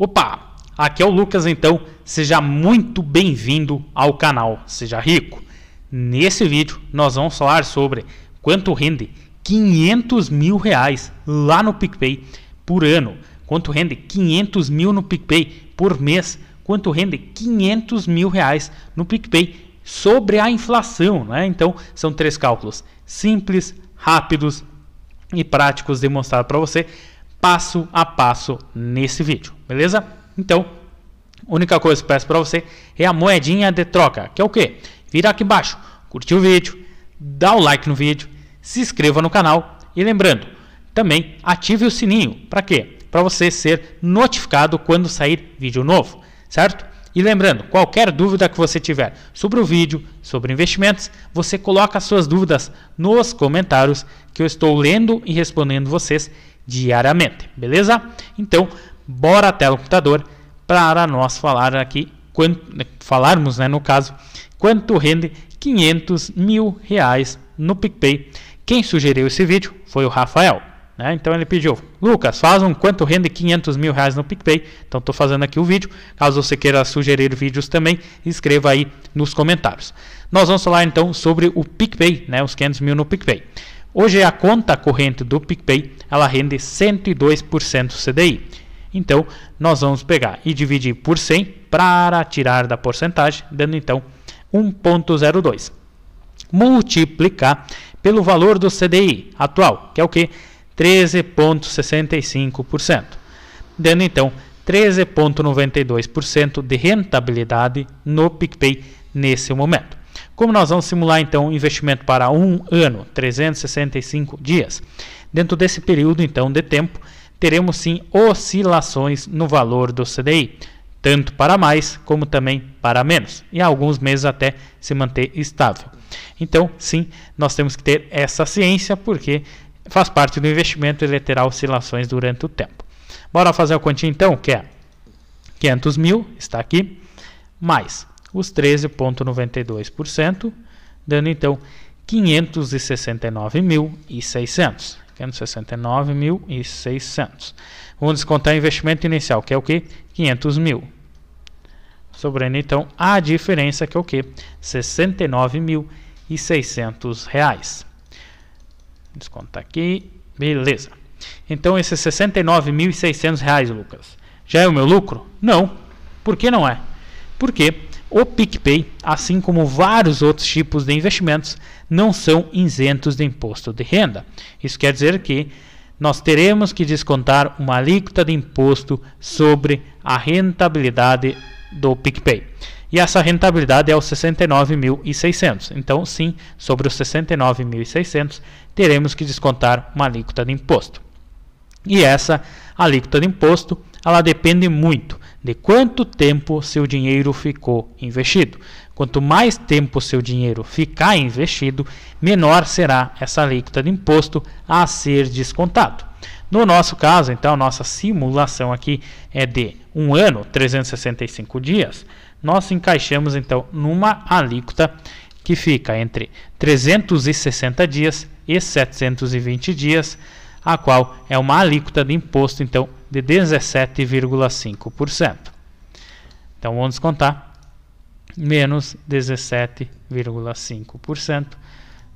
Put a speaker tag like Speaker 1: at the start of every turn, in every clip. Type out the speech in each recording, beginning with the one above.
Speaker 1: Opa, aqui é o Lucas então, seja muito bem-vindo ao canal Seja Rico. Nesse vídeo nós vamos falar sobre quanto rende 500 mil reais lá no PicPay por ano, quanto rende 500 mil no PicPay por mês, quanto rende 500 mil reais no PicPay sobre a inflação. Né? Então são três cálculos simples, rápidos e práticos demonstrados para você passo a passo nesse vídeo, beleza? Então, única coisa que peço para você é a moedinha de troca, que é o que? Vira aqui embaixo, curtir o vídeo, dá o like no vídeo, se inscreva no canal e lembrando, também ative o sininho, para quê? Para você ser notificado quando sair vídeo novo, certo? E lembrando, qualquer dúvida que você tiver sobre o vídeo, sobre investimentos, você coloca suas dúvidas nos comentários que eu estou lendo e respondendo vocês diariamente, beleza? Então, bora até o computador para nós falar aqui, quanto, falarmos, né, no caso, quanto rende 500 mil reais no PicPay. Quem sugeriu esse vídeo foi o Rafael. Né? Então ele pediu, Lucas, faz um quanto rende 500 mil reais no PicPay. Então estou fazendo aqui o vídeo. Caso você queira sugerir vídeos também, escreva aí nos comentários. Nós vamos falar então sobre o PicPay, né? os 500 mil no PicPay. Hoje é a conta corrente do PicPay ela rende 102% CDI. Então nós vamos pegar e dividir por 100 para tirar da porcentagem, dando então 1.02. Multiplicar pelo valor do CDI atual, que é o que? 13,65%. Dando então 13,92% de rentabilidade no PicPay nesse momento. Como nós vamos simular então o investimento para um ano, 365 dias, dentro desse período então de tempo, teremos sim oscilações no valor do CDI, tanto para mais como também para menos, e alguns meses até se manter estável. Então, sim, nós temos que ter essa ciência porque faz parte do investimento ele terá oscilações durante o tempo. Bora fazer a continha então, que é 500 mil, está aqui, mais os 13,92%, dando então 569.600. 569.600. Vamos descontar o investimento inicial, que é o que? 500 mil. Sobrando então a diferença, que é o que? 69.600 reais. Descontar aqui. Beleza. Então, esses 69.600 reais, Lucas, já é o meu lucro? Não. Por que não é? Porque o PicPay, assim como vários outros tipos de investimentos, não são isentos de imposto de renda. Isso quer dizer que nós teremos que descontar uma alíquota de imposto sobre a rentabilidade do PicPay. E essa rentabilidade é os 69.600. Então, sim, sobre os 69.600 teremos que descontar uma alíquota de imposto. E essa alíquota de imposto, ela depende muito de quanto tempo seu dinheiro ficou investido. Quanto mais tempo seu dinheiro ficar investido, menor será essa alíquota de imposto a ser descontado. No nosso caso, então, nossa simulação aqui é de um ano, 365 dias. Nós encaixamos então numa alíquota que fica entre 360 dias e 720 dias a qual é uma alíquota de imposto então de 17,5%. Então vamos descontar menos 17,5%,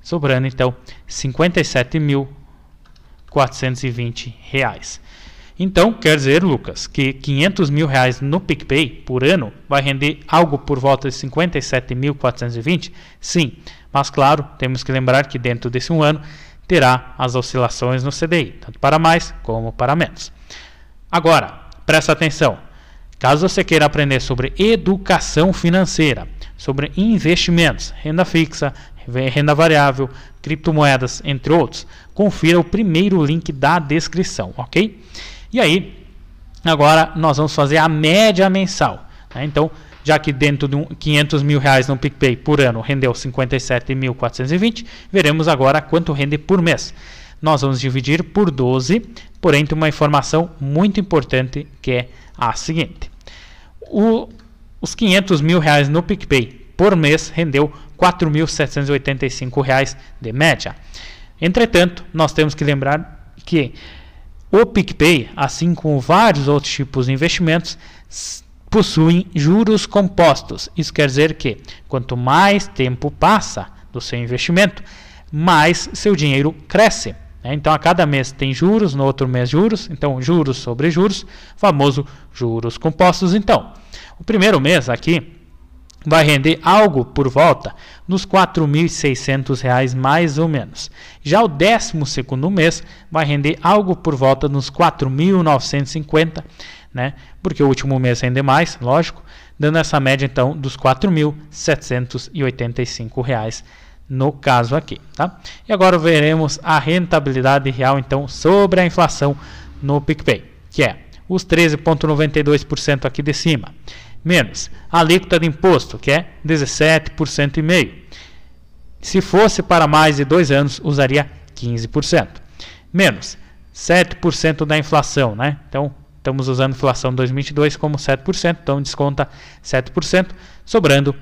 Speaker 1: sobrando então R$ 57.420. Então, quer dizer, Lucas, que 500 mil reais no PicPay por ano vai render algo por volta de 57.420? Sim, mas claro, temos que lembrar que dentro desse um ano terá as oscilações no CDI, tanto para mais como para menos. Agora, presta atenção. Caso você queira aprender sobre educação financeira, sobre investimentos, renda fixa, renda variável, criptomoedas, entre outros, confira o primeiro link da descrição, ok? E aí, agora nós vamos fazer a média mensal. Né? Então, já que dentro de um 500 mil reais no PicPay por ano rendeu 57.420, veremos agora quanto rende por mês. Nós vamos dividir por 12, porém tem uma informação muito importante que é a seguinte. O, os 500 mil reais no PicPay por mês rendeu R$ 4.785 de média. Entretanto, nós temos que lembrar que o PicPay, assim como vários outros tipos de investimentos, possuem juros compostos. Isso quer dizer que quanto mais tempo passa do seu investimento, mais seu dinheiro cresce. Né? Então, a cada mês tem juros, no outro mês juros, então juros sobre juros, famoso juros compostos. Então, o primeiro mês aqui vai render algo por volta dos R$ 4.600 mais ou menos. Já o 12 segundo mês vai render algo por volta dos R$ 4.950 né? Porque o último mês rende mais, lógico, dando essa média então dos R$ reais no caso aqui, tá? E agora veremos a rentabilidade real então sobre a inflação no PicPay, que é os 13.92% aqui de cima, menos a alíquota de imposto, que é 17% e meio. Se fosse para mais de dois anos, usaria 15%. Menos 7% da inflação, né? Então, Estamos usando inflação 2022 como 7%, então desconta 7%, sobrando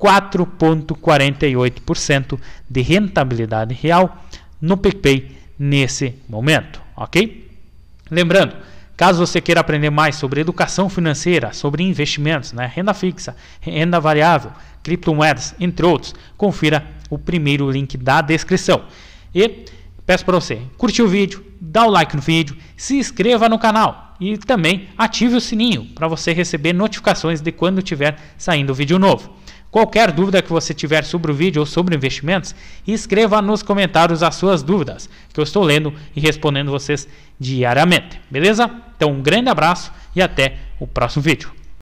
Speaker 1: 4,48% de rentabilidade real no PicPay nesse momento, ok? Lembrando, caso você queira aprender mais sobre educação financeira, sobre investimentos, né, renda fixa, renda variável, criptomoedas, entre outros, confira o primeiro link da descrição. E peço para você curtir o vídeo, dá o like no vídeo, se inscreva no canal e também ative o sininho para você receber notificações de quando tiver saindo vídeo novo. Qualquer dúvida que você tiver sobre o vídeo ou sobre investimentos, escreva nos comentários as suas dúvidas, que eu estou lendo e respondendo vocês diariamente. Beleza? Então, um grande abraço e até o próximo vídeo.